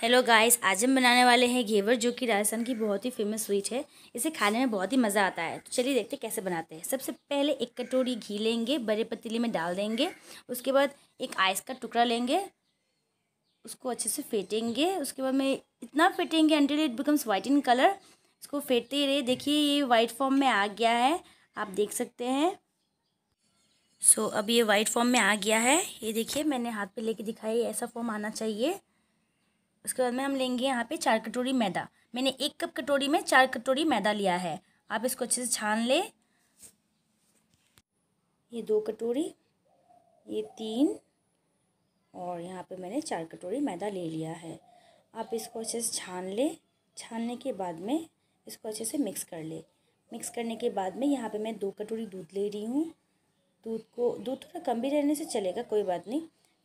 hello guys आज हम बनाने वाले हैं घेवर जो कि राजस्थान की बहुत ही फेमस स्वीट है इसे खाने में बहुत ही मज़ा आता है तो चलिए देखते हैं कैसे बनाते हैं सबसे पहले एक कटोरी घी लेंगे बड़े पतीले में डाल देंगे उसके बाद एक आइस का टुकड़ा लेंगे उसको अच्छे से फेंटेंगे उसके बाद में इतना फेंटेंगे until it becomes white in colour इसको फेंटते ही रहे देखिए ये वाइट फॉर्म में आ गया है आप देख सकते हैं सो so, अब ये वाइट फॉर्म में आ गया है ये देखिए मैंने हाथ पे लेके दिखाई ऐसा फॉर्म आना चाहिए उसके बाद में हम लेंगे यहाँ पे चार कटोरी मैदा मैंने एक कप कटोरी में चार कटोरी मैदा लिया है आप इसको अच्छे से छान लें ये दो कटोरी ये तीन और यहाँ पे मैंने चार कटोरी मैदा ले लिया है आप इसको अच्छे से छान लें छानने के बाद में इसको अच्छे से मिक्स कर ले मिक्स करने के बाद में यहाँ पे मैं दो कटोरी दूध ले रही हूँ दूध को दूध थोड़ा कम भी रहने से चलेगा कोई बात नहीं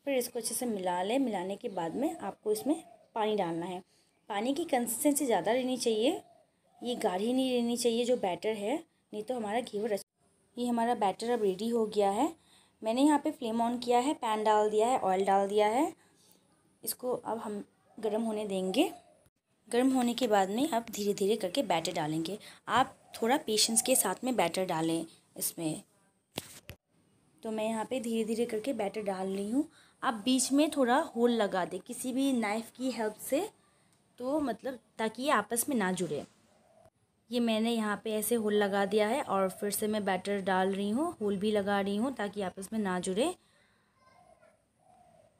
फिर इसको अच्छे से मिला लें मिलाने के बाद में आपको इसमें पानी डालना है पानी की कंसिस्टेंसी ज़्यादा रहनी चाहिए ये गाढ़ी नहीं रहनी चाहिए जो बैटर है नहीं तो हमारा घेवर ये हमारा बैटर अब रेडी हो गया है मैंने यहाँ पे फ्लेम ऑन किया है पैन डाल दिया है ऑयल डाल दिया है इसको अब हम गर्म होने देंगे गर्म होने के बाद में आप धीरे धीरे करके बैटर डालेंगे आप थोड़ा पेशेंस के साथ में बैटर डालें इसमें तो मैं यहाँ पे धीरे धीरे करके बैटर डाल रही हूँ आप बीच में थोड़ा होल लगा दें किसी भी नाइफ़ की हेल्प से तो मतलब ताकि ये आपस में ना जुड़े ये मैंने यहाँ पे ऐसे होल लगा दिया है और फिर से मैं बैटर डाल रही हूँ होल भी लगा रही हूँ ताकि आपस में ना जुड़े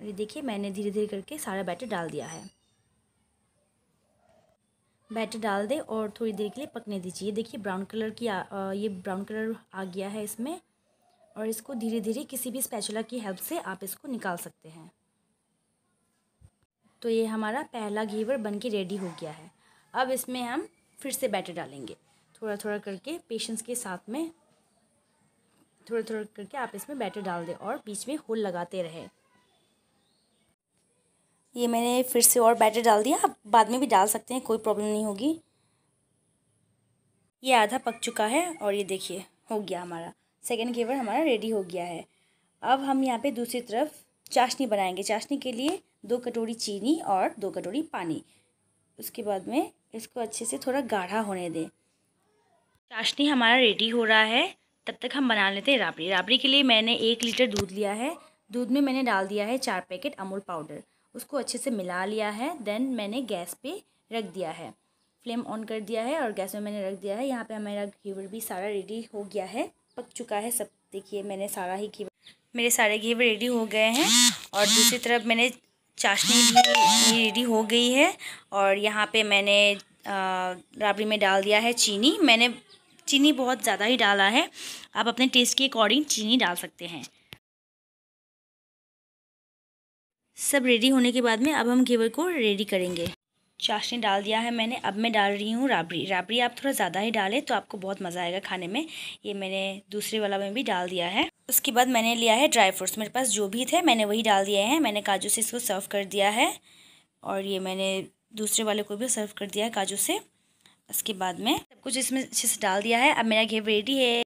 ये देखिए मैंने धीरे धीरे करके सारा बैटर डाल दिया है बैटर डाल दे और थोड़ी देर के लिए पकने दीजिए देखिए ब्राउन कलर की आ, ये ब्राउन कलर आ गया है इसमें और इसको धीरे धीरे किसी भी स्पैचुला की हेल्प से आप इसको निकाल सकते हैं तो ये हमारा पहला घेवर बन के रेडी हो गया है अब इसमें हम फिर से बैटर डालेंगे थोड़ा थोड़ा करके पेशेंस के साथ में थोड़ा थोड़ा करके आप इसमें बैटर डाल दें और बीच में होल लगाते रहें ये मैंने फिर से और बैटर डाल दिया आप बाद में भी डाल सकते हैं कोई प्रॉब्लम नहीं होगी ये आधा पक चुका है और ये देखिए हो गया हमारा सेकेंड घेवर हमारा रेडी हो गया है अब हम यहाँ पे दूसरी तरफ चाशनी बनाएंगे चाशनी के लिए दो कटोरी चीनी और दो कटोरी पानी उसके बाद में इसको अच्छे से थोड़ा गाढ़ा होने दें चाशनी हमारा रेडी हो रहा है तब तक हम बना लेते हैं राबड़ी राबड़ी के लिए मैंने एक लीटर दूध लिया है दूध में मैंने डाल दिया है चार पैकेट अमूल पाउडर उसको अच्छे से मिला लिया है देन मैंने गैस पे रख दिया है फ्लेम ऑन कर दिया है और गैस में मैंने रख दिया है यहाँ पे हमारा घेवर भी सारा रेडी हो गया है पक चुका है सब देखिए मैंने सारा ही घी मेरे सारे घी रेडी हो गए हैं और दूसरी तरफ मैंने चाशनी भी रेडी हो गई है और यहाँ पे मैंने राबड़ी में डाल दिया है चीनी मैंने चीनी बहुत ज़्यादा ही डाला है आप अपने टेस्ट के अकॉर्डिंग चीनी डाल सकते हैं सब रेडी होने के बाद में अब हम घेवर को रेडी करेंगे चाशनी डाल दिया है मैंने अब मैं डाल रही हूँ राबड़ी राबड़ी आप थोड़ा ज़्यादा ही डालें तो आपको बहुत मज़ा आएगा खाने में ये मैंने दूसरे वाला में भी डाल दिया है उसके बाद मैंने लिया है ड्राई फ्रूट्स मेरे पास जो भी थे मैंने वही डाल दिए हैं मैंने काजू से इसको सर्व कर दिया है और ये मैंने दूसरे वाले को भी सर्व कर दिया है काजू से उसके बाद में सब कुछ इसमें अच्छे से डाल दिया है अब मेरा घेव रेडी है